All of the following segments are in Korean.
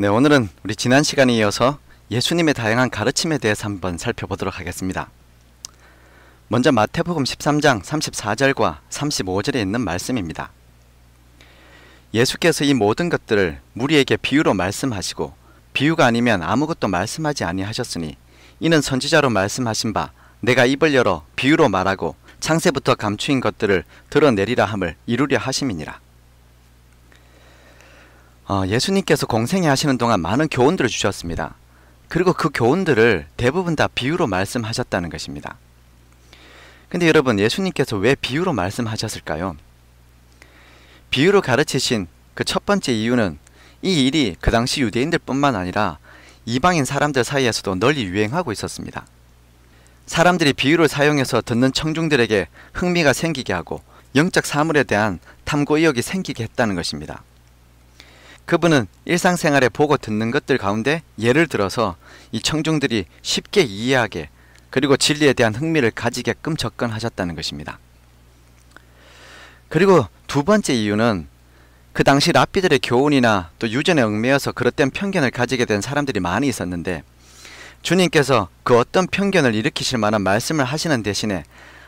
네, 오늘은 우리 지난 시간에 이어서 예수님의 다양한 가르침에 대해서 한번 살펴보도록 하겠습니다. 먼저 마태복음 13장 34절과 35절에 있는 말씀입니다. 예수께서 이 모든 것들을 무리에게 비유로 말씀하시고 비유가 아니면 아무것도 말씀하지 아니하셨으니 이는 선지자로 말씀하신 바 내가 입을 열어 비유로 말하고 창세부터 감추인 것들을 드러내리라 함을 이루려 하심이니라. 어, 예수님께서 공생애 하시는 동안 많은 교훈들을 주셨습니다. 그리고 그 교훈들을 대부분 다 비유로 말씀하셨다는 것입니다. 근데 여러분, 예수님께서 왜 비유로 말씀하셨을까요? 비유로 가르치신 그 첫 번째 이유는 이 일이 그 당시 유대인들뿐만 아니라 이방인 사람들 사이에서도 널리 유행하고 있었습니다. 사람들이 비유를 사용해서 듣는 청중들에게 흥미가 생기게 하고 영적 사물에 대한 탐구 의욕이 생기게 했다는 것입니다. 그분은 일상생활에 보고 듣는 것들 가운데 예를 들어서 이 청중들이 쉽게 이해하게 그리고 진리에 대한 흥미를 가지게끔 접근하셨다는 것입니다. 그리고 두 번째 이유는 그 당시 랍비들의 교훈이나 또 유전에 얽매여서 그릇된 편견을 가지게 된 사람들이 많이 있었는데 주님께서 그 어떤 편견을 일으키실 만한 말씀을 하시는 대신에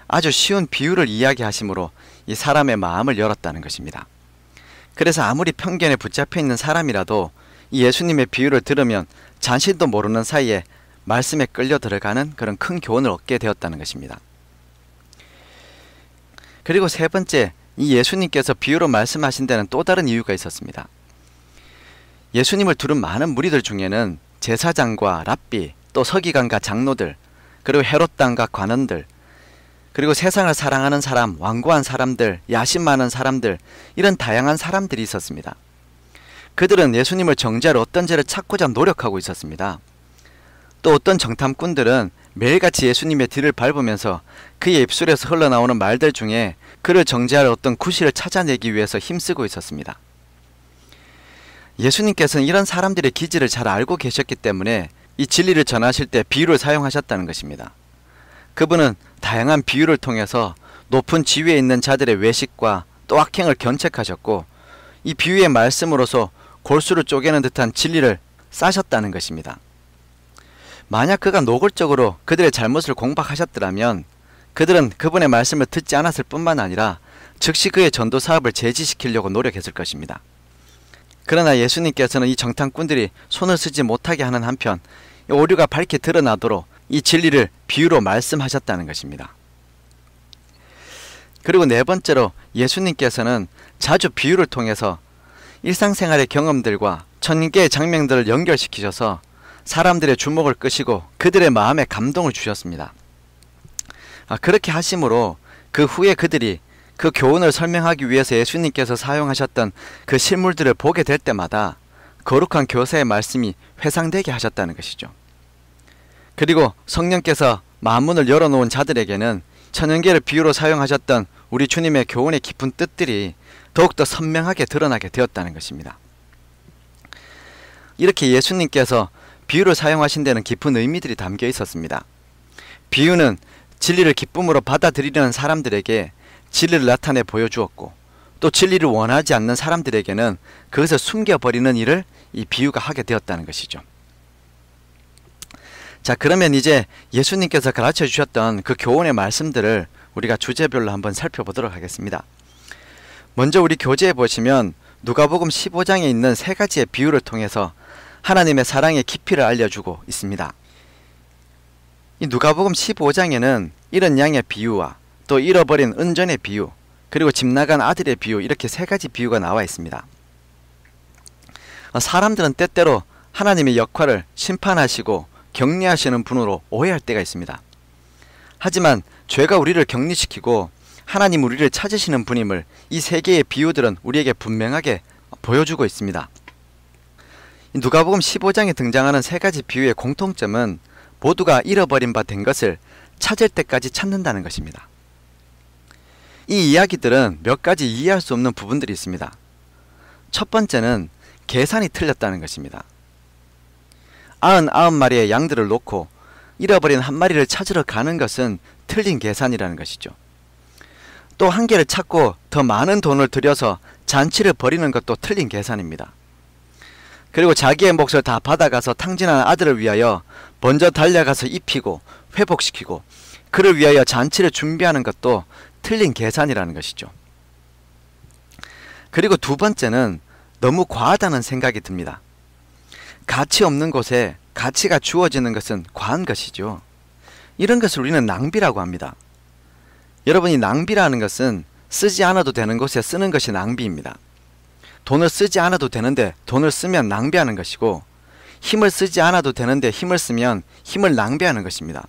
아주 쉬운 비유를 이야기하심으로 이 사람의 마음을 열었다는 것입니다. 그래서 아무리 편견에 붙잡혀 있는 사람이라도 예수님의 비유를 들으면 자신도 모르는 사이에 말씀에 끌려 들어가는 그런 큰 교훈을 얻게 되었다는 것입니다. 그리고 세 번째, 이 예수님께서 비유로 말씀하신 데는 또 다른 이유가 있었습니다. 예수님을 두른 많은 무리들 중에는 제사장과 랍비, 또 서기관과 장로들, 그리고 헤롯 땅과 관원들, 그리고 세상을 사랑하는 사람, 완고한 사람들, 야심 많은 사람들, 이런 다양한 사람들이 있었습니다. 그들은 예수님을 정죄할 어떤 죄를 찾고자 노력하고 있었습니다. 또 어떤 정탐꾼들은 매일같이 예수님의 뒤를 밟으면서 그의 입술에서 흘러나오는 말들 중에 그를 정죄할 어떤 구실을 찾아내기 위해서 힘쓰고 있었습니다. 예수님께서는 이런 사람들의 기질을 잘 알고 계셨기 때문에 이 진리를 전하실 때 비유를 사용하셨다는 것입니다. 그분은 다양한 비유를 통해서 높은 지위에 있는 자들의 외식과 또 악행을 견책하셨고 이 비유의 말씀으로서 골수를 쪼개는 듯한 진리를 싸셨다는 것입니다. 만약 그가 노골적으로 그들의 잘못을 공박하셨더라면 그들은 그분의 말씀을 듣지 않았을 뿐만 아니라 즉시 그의 전도 사업을 제지시키려고 노력했을 것입니다. 그러나 예수님께서는 이 정탐꾼들이 손을 쓰지 못하게 하는 한편 오류가 밝히 드러나도록 이 진리를 비유로 말씀하셨다는 것입니다. 그리고 네 번째로 예수님께서는 자주 비유를 통해서 일상생활의 경험들과 천인께의 장면들을 연결시키셔서 사람들의 주목을 끄시고 그들의 마음에 감동을 주셨습니다. 아, 그렇게 하심으로 그 후에 그들이 그 교훈을 설명하기 위해서 예수님께서 사용하셨던 그 실물들을 보게 될 때마다 거룩한 교사의 말씀이 회상되게 하셨다는 것이죠. 그리고 성령께서 만문을 열어놓은 자들에게는 천연계를 비유로 사용하셨던 우리 주님의 교훈의 깊은 뜻들이 더욱더 선명하게 드러나게 되었다는 것입니다. 이렇게 예수님께서 비유를 사용하신 데는 깊은 의미들이 담겨 있었습니다. 비유는 진리를 기쁨으로 받아들이려는 사람들에게 진리를 나타내 보여주었고 또 진리를 원하지 않는 사람들에게는 그것을 숨겨버리는 일을 이 비유가 하게 되었다는 것이죠. 자, 그러면 이제 예수님께서 가르쳐 주셨던 그 교훈의 말씀들을 우리가 주제별로 한번 살펴보도록 하겠습니다. 먼저 우리 교재에 보시면 누가복음 15장에 있는 세 가지의 비유를 통해서 하나님의 사랑의 깊이를 알려주고 있습니다. 이 누가복음 15장에는 이런 양의 비유와 또 잃어버린 은전의 비유, 그리고 집 나간 아들의 비유 이렇게 세 가지 비유가 나와 있습니다. 사람들은 때때로 하나님의 역할을 심판하시고 격리하시는 분으로 오해할 때가 있습니다. 하지만 죄가 우리를 격리시키고 하나님 우리를 찾으시는 분임을 이 세 개의 비유들은 우리에게 분명하게 보여주고 있습니다. 누가복음 15장에 등장하는 세 가지 비유의 공통점은 모두가 잃어버린 바 된 것을 찾을 때까지 찾는다는 것입니다. 이 이야기들은 몇 가지 이해할 수 없는 부분들이 있습니다. 첫 번째는 계산이 틀렸다는 것입니다. 9 9 마리의 양들을 놓고 잃어버린 한 마리를 찾으러 가는 것은 틀린 계산이라는 것이죠. 또 한 개를 찾고 더 많은 돈을 들여서 잔치를 벌이는 것도 틀린 계산입니다. 그리고 자기의 몫을 다 받아가서 탕진한 아들을 위하여 먼저 달려가서 입히고 회복시키고 그를 위하여 잔치를 준비하는 것도 틀린 계산이라는 것이죠. 그리고 두 번째는 너무 과하다는 생각이 듭니다. 가치 없는 곳에 가치가 주어지는 것은 과한 것이죠. 이런 것을 우리는 낭비라고 합니다. 여러분이 낭비라는 것은 쓰지 않아도 되는 곳에 쓰는 것이 낭비입니다. 돈을 쓰지 않아도 되는데 돈을 쓰면 낭비하는 것이고 힘을 쓰지 않아도 되는데 힘을 쓰면 힘을 낭비하는 것입니다.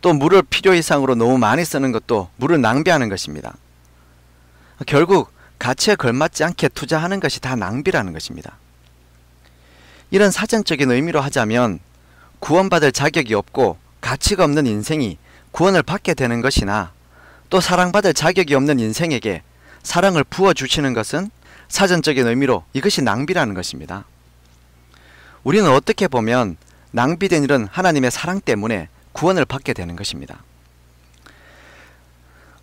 또 물을 필요 이상으로 너무 많이 쓰는 것도 물을 낭비하는 것입니다. 결국 가치에 걸맞지 않게 투자하는 것이 다 낭비라는 것입니다. 이런 사전적인 의미로 하자면 구원받을 자격이 없고 가치가 없는 인생이 구원을 받게 되는 것이나 또 사랑받을 자격이 없는 인생에게 사랑을 부어주시는 것은 사전적인 의미로 이것이 낭비라는 것입니다. 우리는 어떻게 보면 낭비된 일은 하나님의 사랑 때문에 구원을 받게 되는 것입니다.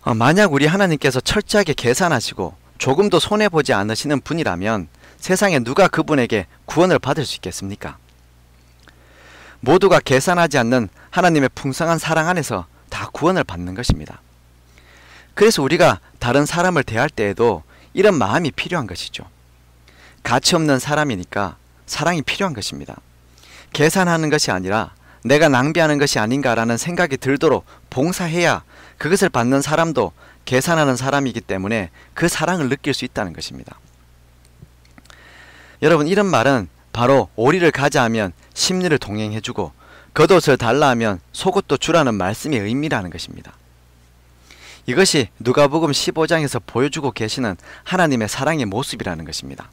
어, 만약 우리 하나님께서 철저하게 계산하시고 조금도 손해보지 않으시는 분이라면 세상에 누가 그분에게 구원을 받을 수 있겠습니까? 모두가 계산하지 않는 하나님의 풍성한 사랑 안에서 다 구원을 받는 것입니다. 그래서 우리가 다른 사람을 대할 때에도 이런 마음이 필요한 것이죠. 가치 없는 사람이니까 사랑이 필요한 것입니다. 계산하는 것이 아니라 내가 낭비하는 것이 아닌가라는 생각이 들도록 봉사해야 그것을 받는 사람도 계산하는 사람이기 때문에 그 사랑을 느낄 수 있다는 것입니다. 여러분 이런 말은 바로 오리를 가자 하면 심리를 동행해주고 겉옷을 달라 하면 속옷도 주라는 말씀의 의미라는 것입니다. 이것이 누가복음 15장에서 보여주고 계시는 하나님의 사랑의 모습이라는 것입니다.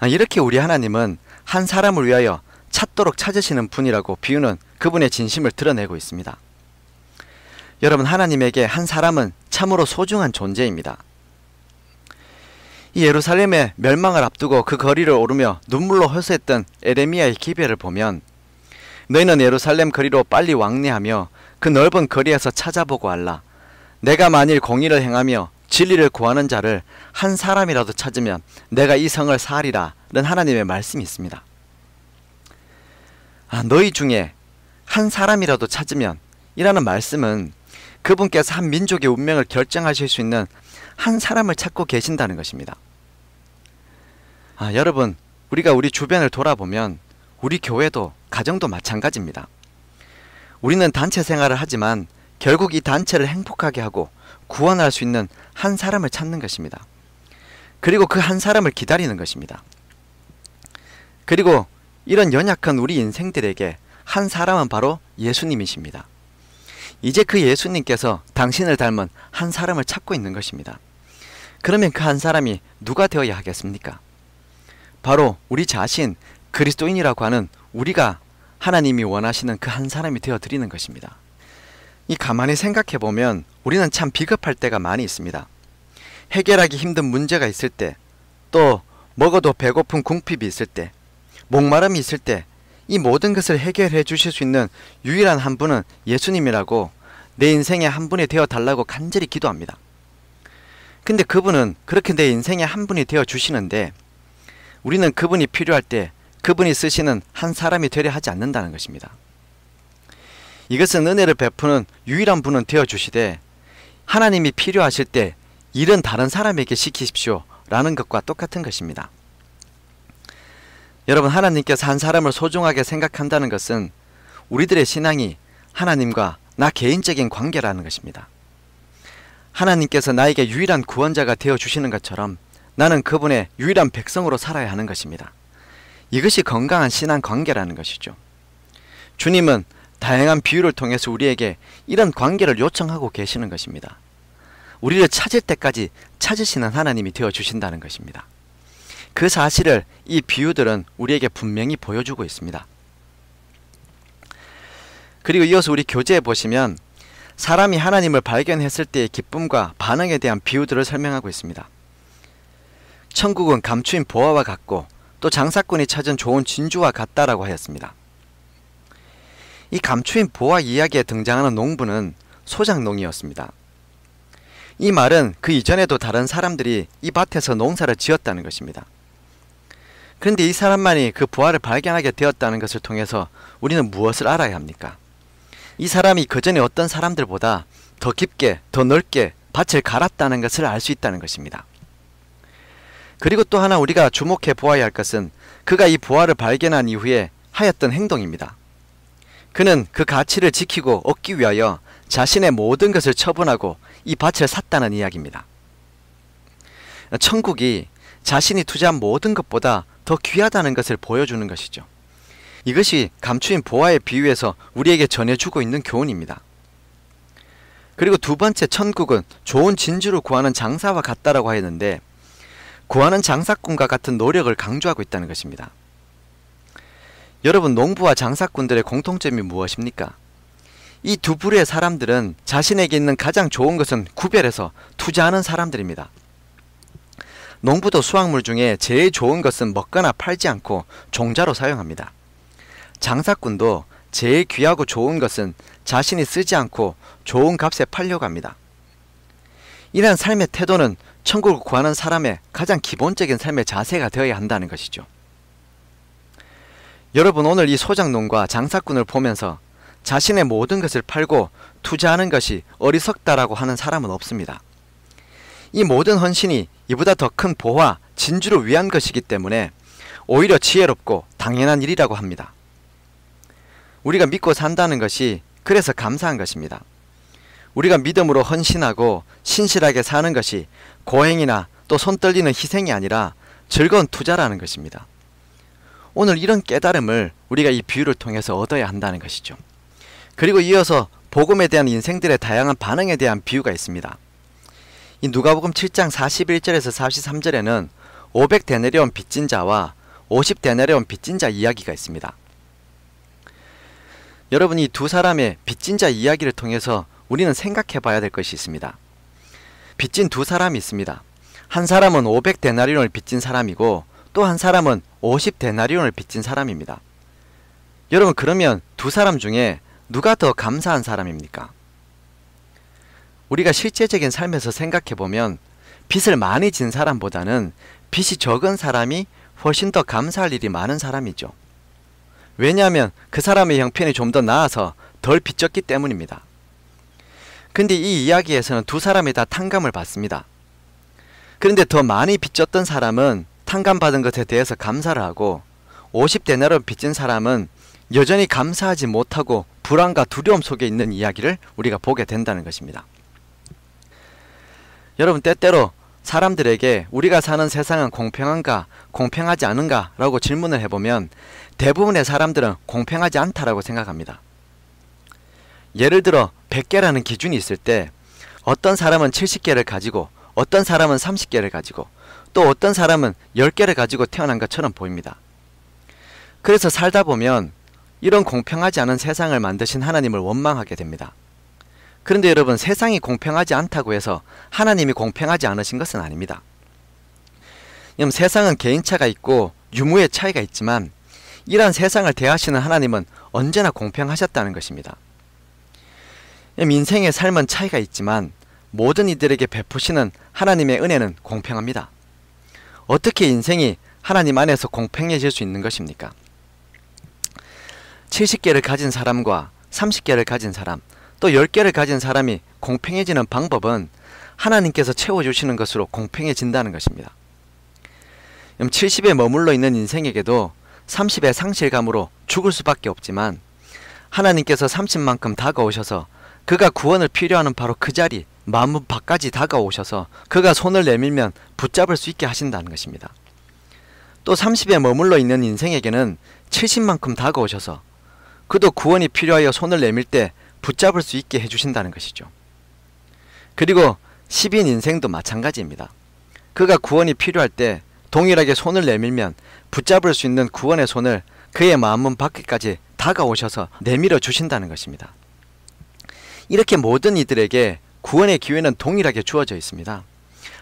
아, 이렇게 우리 하나님은 한 사람을 위하여 찾도록 찾으시는 분이라고 비유는 그분의 진심을 드러내고 있습니다. 여러분 하나님에게 한 사람은 참으로 소중한 존재입니다. 이 예루살렘의 멸망을 앞두고 그 거리를 오르며 눈물로 호소했던 에레미야의 기별을 보면 너희는 예루살렘 거리로 빨리 왕래하며 그 넓은 거리에서 찾아보고 알라. 내가 만일 공의를 행하며 진리를 구하는 자를 한 사람이라도 찾으면 내가 이 성을 사리라는 하 하나님의 말씀이 있습니다. 아, 너희 중에 한 사람이라도 찾으면 이라는 말씀은 그분께서 한 민족의 운명을 결정하실 수 있는 한 사람을 찾고 계신다는 것입니다. 아, 여러분, 우리가 우리 주변을 돌아보면 우리 교회도 가정도 마찬가지입니다. 우리는 단체 생활을 하지만 결국 이 단체를 행복하게 하고 구원할 수 있는 한 사람을 찾는 것입니다. 그리고 그 한 사람을 기다리는 것입니다. 그리고 이런 연약한 우리 인생들에게 한 사람은 바로 예수님이십니다. 이제 그 예수님께서 당신을 닮은 한 사람을 찾고 있는 것입니다. 그러면 그 한 사람이 누가 되어야 하겠습니까? 바로 우리 자신 그리스도인이라고 하는 우리가 하나님이 원하시는 그 한 사람이 되어 드리는 것입니다. 이 가만히 생각해 보면 우리는 참 비겁할 때가 많이 있습니다. 해결하기 힘든 문제가 있을 때, 또 먹어도 배고픈 궁핍이 있을 때, 목마름이 있을 때, 이 모든 것을 해결해 주실 수 있는 유일한 한 분은 예수님이라고 내 인생의 한 분이 되어 달라고 간절히 기도합니다. 근데 그분은 그렇게 내 인생의 한 분이 되어 주시는데 우리는 그분이 필요할 때 그분이 쓰시는 한 사람이 되려 하지 않는다는 것입니다. 이것은 은혜를 베푸는 유일한 분은 되어 주시되 하나님이 필요하실 때 일은 다른 사람에게 시키십시오 라는 것과 똑같은 것입니다. 여러분 하나님께서 한 사람을 소중하게 생각한다는 것은 우리들의 신앙이 하나님과 나 개인적인 관계라는 것입니다. 하나님께서 나에게 유일한 구원자가 되어 주시는 것처럼 나는 그분의 유일한 백성으로 살아야 하는 것입니다. 이것이 건강한 신앙 관계라는 것이죠. 주님은 다양한 비유를 통해서 우리에게 이런 관계를 요청하고 계시는 것입니다. 우리를 찾을 때까지 찾으시는 하나님이 되어 주신다는 것입니다. 그 사실을 이 비유들은 우리에게 분명히 보여주고 있습니다. 그리고 이어서 우리 교재에 보시면 사람이 하나님을 발견했을 때의 기쁨과 반응에 대한 비유들을 설명하고 있습니다. 천국은 감추인 보화와 같고 또 장사꾼이 찾은 좋은 진주와 같다라고 하였습니다. 이 감추인 보화 이야기에 등장하는 농부는 소작농이었습니다. 이 말은 그 이전에도 다른 사람들이 이 밭에서 농사를 지었다는 것입니다. 그런데 이 사람만이 그 보화를 발견하게 되었다는 것을 통해서 우리는 무엇을 알아야 합니까? 이 사람이 그전에 어떤 사람들보다 더 깊게, 더 넓게 밭을 갈았다는 것을 알 수 있다는 것입니다. 그리고 또 하나 우리가 주목해 보아야 할 것은 그가 이 보화를 발견한 이후에 하였던 행동입니다. 그는 그 가치를 지키고 얻기 위하여 자신의 모든 것을 처분하고 이 밭을 샀다는 이야기입니다. 천국이 자신이 투자한 모든 것보다 더 귀하다는 것을 보여주는 것이죠. 이것이 감추인 보화의 비유에서 우리에게 전해주고 있는 교훈입니다. 그리고 두 번째 천국은 좋은 진주를 구하는 장사와 같다라고 하였는데 구하는 장사꾼과 같은 노력을 강조하고 있다는 것입니다. 여러분 농부와 장사꾼들의 공통점이 무엇입니까? 이 두 부류의 사람들은 자신에게 있는 가장 좋은 것은 구별해서 투자하는 사람들입니다. 농부도 수확물 중에 제일 좋은 것은 먹거나 팔지 않고 종자로 사용합니다. 장사꾼도 제일 귀하고 좋은 것은 자신이 쓰지 않고 좋은 값에 팔려고 합니다. 이런 삶의 태도는 천국을 구하는 사람의 가장 기본적인 삶의 자세가 되어야 한다는 것이죠. 여러분 오늘 이 소장농과 장사꾼을 보면서 자신의 모든 것을 팔고 투자하는 것이 어리석다라고 하는 사람은 없습니다. 이 모든 헌신이 이보다 더 큰 보화, 진주를 위한 것이기 때문에 오히려 지혜롭고 당연한 일이라고 합니다. 우리가 믿고 산다는 것이 그래서 감사한 것입니다. 우리가 믿음으로 헌신하고 신실하게 사는 것이 고행이나 또 손떨리는 희생이 아니라 즐거운 투자라는 것입니다. 오늘 이런 깨달음을 우리가 이 비유를 통해서 얻어야 한다는 것이죠. 그리고 이어서 복음에 대한 인생들의 다양한 반응에 대한 비유가 있습니다. 이 누가복음 7장 41절에서 43절에는 500데네리온 빚진 자와 50데네리온 빚진 자 이야기가 있습니다. 여러분이 두 사람의 빚진 자 이야기를 통해서 우리는 생각해 봐야 될 것이 있습니다. 빚진 두 사람이 있습니다. 한 사람은 500데나리온을 빚진 사람이고 또 한 사람은 50데나리온을 빚진 사람입니다. 여러분 그러면 두 사람 중에 누가 더 감사한 사람입니까? 우리가 실제적인 삶에서 생각해 보면 빚을 많이 진 사람보다는 빚이 적은 사람이 훨씬 더 감사할 일이 많은 사람이죠. 왜냐하면 그 사람의 형편이 좀 더 나아서 덜 빚졌기 때문입니다. 근데 이 이야기에서는 두 사람이 다 탕감을 받습니다. 그런데 더 많이 빚졌던 사람은 탕감받은 것에 대해서 감사를 하고 50대나로 빚진 사람은 여전히 감사하지 못하고 불안과 두려움 속에 있는 이야기를 우리가 보게 된다는 것입니다. 여러분 때때로 사람들에게 우리가 사는 세상은 공평한가 공평하지 않은가 라고 질문을 해보면 대부분의 사람들은 공평하지 않다라고 생각합니다. 예를 들어 100개라는 기준이 있을 때 어떤 사람은 70개를 가지고 어떤 사람은 30개를 가지고 또 어떤 사람은 10개를 가지고 태어난 것처럼 보입니다. 그래서 살다 보면 이런 공평하지 않은 세상을 만드신 하나님을 원망하게 됩니다. 그런데 여러분 세상이 공평하지 않다고 해서 하나님이 공평하지 않으신 것은 아닙니다. 그럼 세상은 개인차가 있고 유무의 차이가 있지만 이러한 세상을 대하시는 하나님은 언제나 공평하셨다는 것입니다. 인생의 삶은 차이가 있지만 모든 이들에게 베푸시는 하나님의 은혜는 공평합니다. 어떻게 인생이 하나님 안에서 공평해질 수 있는 것입니까? 70개를 가진 사람과 30개를 가진 사람, 또 10개를 가진 사람이 공평해지는 방법은 하나님께서 채워주시는 것으로 공평해진다는 것입니다. 70에 머물러 있는 인생에게도 30의 상실감으로 죽을 수밖에 없지만 하나님께서 30만큼 다가오셔서 그가 구원을 필요하는 바로 그 자리, 마음 밖까지 다가오셔서 그가 손을 내밀면 붙잡을 수 있게 하신다는 것입니다. 또 30에 머물러 있는 인생에게는 70만큼 다가오셔서 그도 구원이 필요하여 손을 내밀 때 붙잡을 수 있게 해주신다는 것이죠. 그리고 10인 인생도 마찬가지입니다. 그가 구원이 필요할 때 동일하게 손을 내밀면 붙잡을 수 있는 구원의 손을 그의 마음 밖에까지 다가오셔서 내밀어 주신다는 것입니다. 이렇게 모든 이들에게 구원의 기회는 동일하게 주어져 있습니다.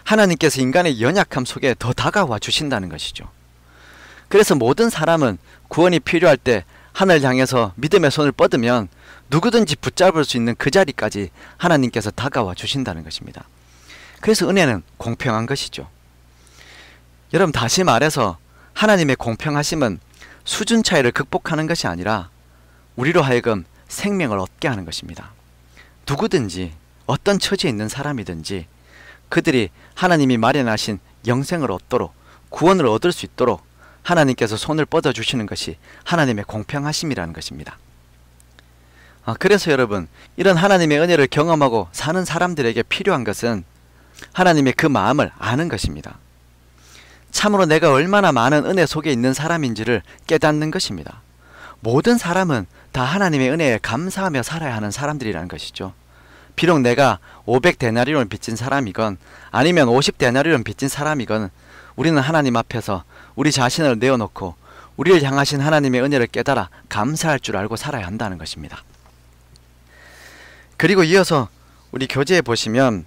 하나님께서 인간의 연약함 속에 더 다가와 주신다는 것이죠. 그래서 모든 사람은 구원이 필요할 때 하늘 향해서 믿음의 손을 뻗으면 누구든지 붙잡을 수 있는 그 자리까지 하나님께서 다가와 주신다는 것입니다. 그래서 은혜는 공평한 것이죠. 여러분 다시 말해서 하나님의 공평하심은 수준 차이를 극복하는 것이 아니라 우리로 하여금 생명을 얻게 하는 것입니다. 누구든지 어떤 처지에 있는 사람이든지 그들이 하나님이 마련하신 영생을 얻도록 구원을 얻을 수 있도록 하나님께서 손을 뻗어 주시는 것이 하나님의 공평하심이라는 것입니다. 아, 그래서 여러분 이런 하나님의 은혜를 경험하고 사는 사람들에게 필요한 것은 하나님의 그 마음을 아는 것입니다. 참으로 내가 얼마나 많은 은혜 속에 있는 사람인지를 깨닫는 것입니다. 모든 사람은 다 하나님의 은혜에 감사하며 살아야 하는 사람들이라는 것이죠. 비록 내가 500데나리온 빚진 사람이건 아니면 50데나리온 빚진 사람이건 우리는 하나님 앞에서 우리 자신을 내어놓고 우리를 향하신 하나님의 은혜를 깨달아 감사할 줄 알고 살아야 한다는 것입니다. 그리고 이어서 우리 교재에 보시면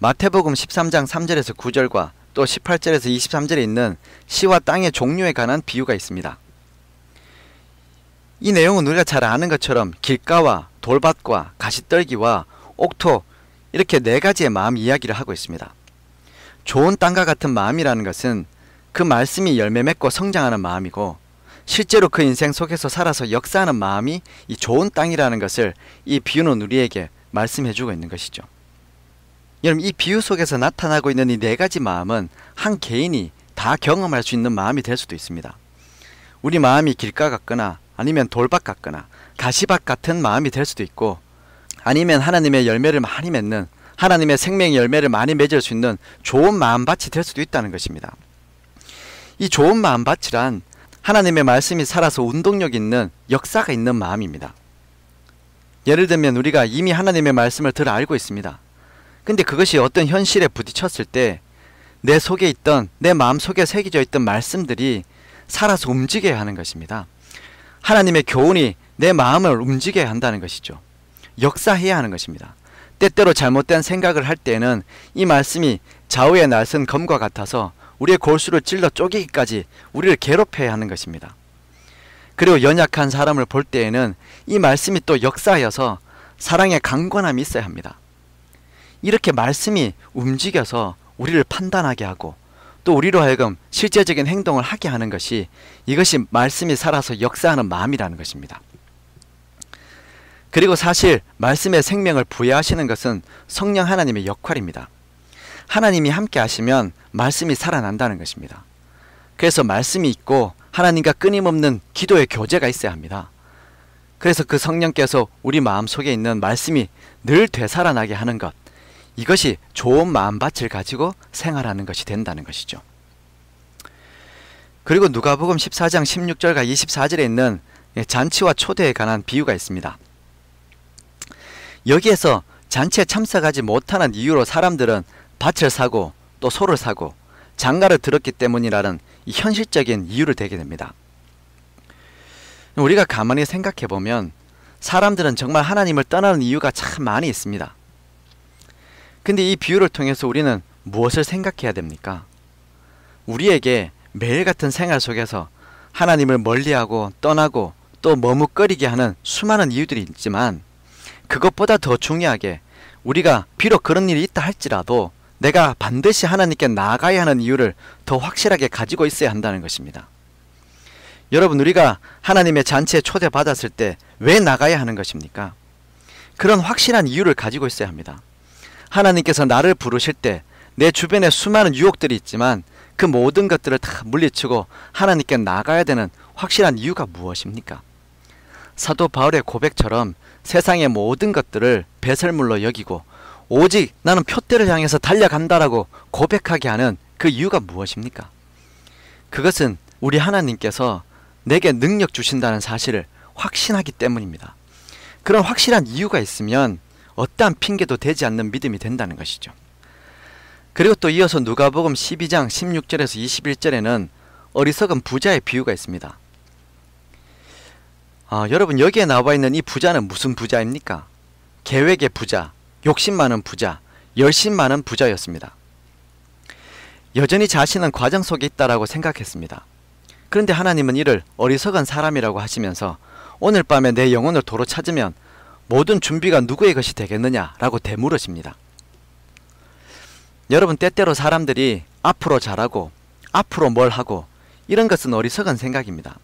마태복음 13장 3절에서 9절과 또 18절에서 23절에 있는 시와 땅의 종류에 관한 비유가 있습니다. 이 내용은 우리가 잘 아는 것처럼 길가와 돌밭과 가시떨기와 옥토 이렇게 네 가지의 마음 이야기를 하고 있습니다. 좋은 땅과 같은 마음이라는 것은 그 말씀이 열매 맺고 성장하는 마음이고 실제로 그 인생 속에서 살아서 역사하는 마음이 이 좋은 땅이라는 것을 이 비유는 우리에게 말씀해 주고 있는 것이죠. 여러분 이 비유 속에서 나타나고 있는 이 네 가지 마음은 한 개인이 다 경험할 수 있는 마음이 될 수도 있습니다. 우리 마음이 길가 같거나 아니면 돌박 같거나 가시밭 같은 마음이 될 수도 있고 아니면 하나님의 열매를 많이 맺는 하나님의 생명의 열매를 많이 맺을 수 있는 좋은 마음밭이 될 수도 있다는 것입니다. 이 좋은 마음밭이란 하나님의 말씀이 살아서 운동력 있는 역사가 있는 마음입니다. 예를 들면 우리가 이미 하나님의 말씀을 들어 알고 있습니다. 근데 그것이 어떤 현실에 부딪혔을 때 내 속에 있던 내 마음 속에 새겨져 있던 말씀들이 살아서 움직여야 하는 것입니다. 하나님의 교훈이 내 마음을 움직여야 한다는 것이죠. 역사해야 하는 것입니다. 때때로 잘못된 생각을 할 때에는 이 말씀이 좌우에 날선 검과 같아서 우리의 골수를 찔러 쪼개기까지 우리를 괴롭혀야 하는 것입니다. 그리고 연약한 사람을 볼 때에는 이 말씀이 또 역사여서 사랑의 강건함이 있어야 합니다. 이렇게 말씀이 움직여서 우리를 판단하게 하고 또 우리로 하여금 실제적인 행동을 하게 하는 것이 이것이 말씀이 살아서 역사하는 마음이라는 것입니다. 그리고 사실 말씀의 생명을 부여하시는 것은 성령 하나님의 역할입니다. 하나님이 함께 하시면 말씀이 살아난다는 것입니다. 그래서 말씀이 있고 하나님과 끊임없는 기도의 교제가 있어야 합니다. 그래서 그 성령께서 우리 마음 속에 있는 말씀이 늘 되살아나게 하는 것. 이것이 좋은 마음밭을 가지고 생활하는 것이 된다는 것이죠. 그리고 누가복음 14장 16절과 24절에 있는 예, 잔치와 초대에 관한 비유가 있습니다. 여기에서 잔치에 참석하지 못하는 이유로 사람들은 밭을 사고 또 소를 사고 장가를 들었기 때문이라는 현실적인 이유를 대게 됩니다. 우리가 가만히 생각해 보면 사람들은 정말 하나님을 떠나는 이유가 참 많이 있습니다. 근데 이 비유를 통해서 우리는 무엇을 생각해야 됩니까? 우리에게 매일같은 생활 속에서 하나님을 멀리하고 떠나고 또 머뭇거리게 하는 수많은 이유들이 있지만 그것보다 더 중요하게 우리가 비록 그런 일이 있다 할지라도 내가 반드시 하나님께 나아가야 하는 이유를 더 확실하게 가지고 있어야 한다는 것입니다. 여러분 우리가 하나님의 잔치에 초대받았을 때 왜 나가야 하는 것입니까? 그런 확실한 이유를 가지고 있어야 합니다. 하나님께서 나를 부르실 때 내 주변에 수많은 유혹들이 있지만 그 모든 것들을 다 물리치고 하나님께 나가야 되는 확실한 이유가 무엇입니까? 사도 바울의 고백처럼 세상의 모든 것들을 배설물로 여기고 오직 나는 표대를 향해서 달려간다라고 고백하게 하는 그 이유가 무엇입니까? 그것은 우리 하나님께서 내게 능력 주신다는 사실을 확신하기 때문입니다. 그런 확실한 이유가 있으면 어떠한 핑계도 되지 않는 믿음이 된다는 것이죠. 그리고 또 이어서 누가복음 12장 16절에서 21절에는 어리석은 부자의 비유가 있습니다. 아, 여러분 여기에 나와 있는 이 부자는 무슨 부자입니까? 계획의 부자, 욕심 많은 부자, 열심 많은 부자였습니다. 여전히 자신은 과정 속에 있다라고 생각했습니다. 그런데 하나님은 이를 어리석은 사람이라고 하시면서 오늘 밤에 내 영혼을 도로 찾으면 모든 준비가 누구의 것이 되겠느냐라고 되물으십니다. 여러분 때때로 사람들이 앞으로 잘하고 앞으로 뭘 하고 이런 것은 어리석은 생각입니다.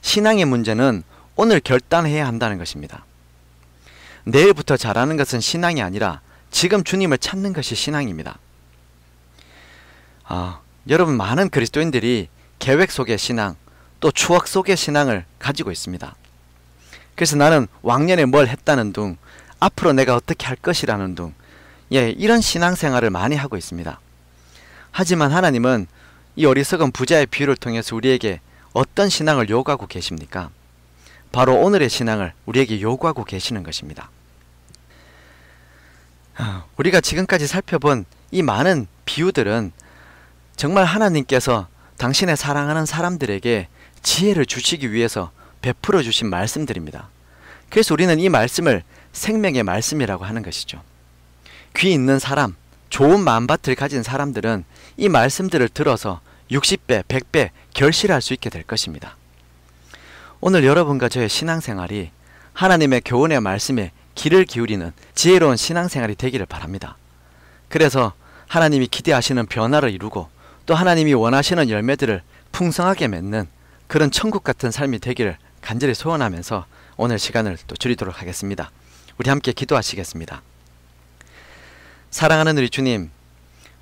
신앙의 문제는 오늘 결단해야 한다는 것입니다. 내일부터 잘하는 것은 신앙이 아니라 지금 주님을 찾는 것이 신앙입니다. 아, 여러분 많은 그리스도인들이 계획 속의 신앙 또 추억 속의 신앙을 가지고 있습니다. 그래서 나는 왕년에 뭘 했다는 둥, 앞으로 내가 어떻게 할 것이라는 둥, 예, 이런 신앙생활을 많이 하고 있습니다. 하지만 하나님은 이 어리석은 부자의 비유를 통해서 우리에게 어떤 신앙을 요구하고 계십니까? 바로 오늘의 신앙을 우리에게 요구하고 계시는 것입니다. 아, 우리가 지금까지 살펴본 이 많은 비유들은 정말 하나님께서 당신의 사랑하는 사람들에게 지혜를 주시기 위해서 베풀어 주신 말씀들입니다. 그래서 우리는 이 말씀을 생명의 말씀이라고 하는 것이죠. 귀 있는 사람, 좋은 마음밭을 가진 사람들은 이 말씀들을 들어서 60배, 100배 결실할 수 있게 될 것입니다. 오늘 여러분과 저의 신앙생활이 하나님의 교훈의 말씀에 귀를 기울이는 지혜로운 신앙생활이 되기를 바랍니다. 그래서 하나님이 기대하시는 변화를 이루고 또 하나님이 원하시는 열매들을 풍성하게 맺는 그런 천국 같은 삶이 되기를 간절히 소원하면서 오늘 시간을 또 줄이도록 하겠습니다. 우리 함께 기도하시겠습니다. 사랑하는 우리 주님,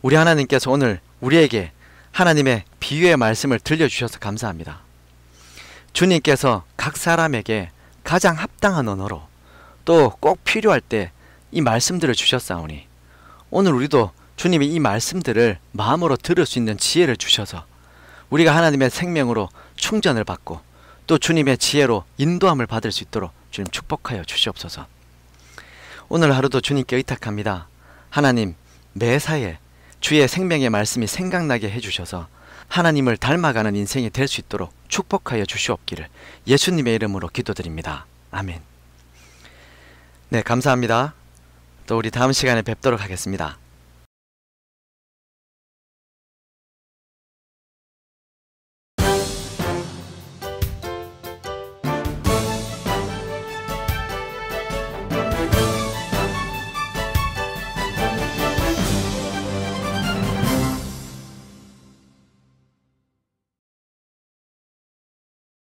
우리 하나님께서 오늘 우리에게 하나님의 비유의 말씀을 들려주셔서 감사합니다. 주님께서 각 사람에게 가장 합당한 언어로 또 꼭 필요할 때 이 말씀들을 주셨사오니 오늘 우리도 주님이 이 말씀들을 마음으로 들을 수 있는 지혜를 주셔서 우리가 하나님의 생명으로 충전을 받고 또 주님의 지혜로 인도함을 받을 수 있도록 주님 축복하여 주시옵소서. 오늘 하루도 주님께 의탁합니다. 하나님, 매사에 주의 생명의 말씀이 생각나게 해주셔서 하나님을 닮아가는 인생이 될 수 있도록 축복하여 주시옵기를 예수님의 이름으로 기도드립니다. 아멘. 네, 감사합니다. 또 우리 다음 시간에 뵙도록 하겠습니다.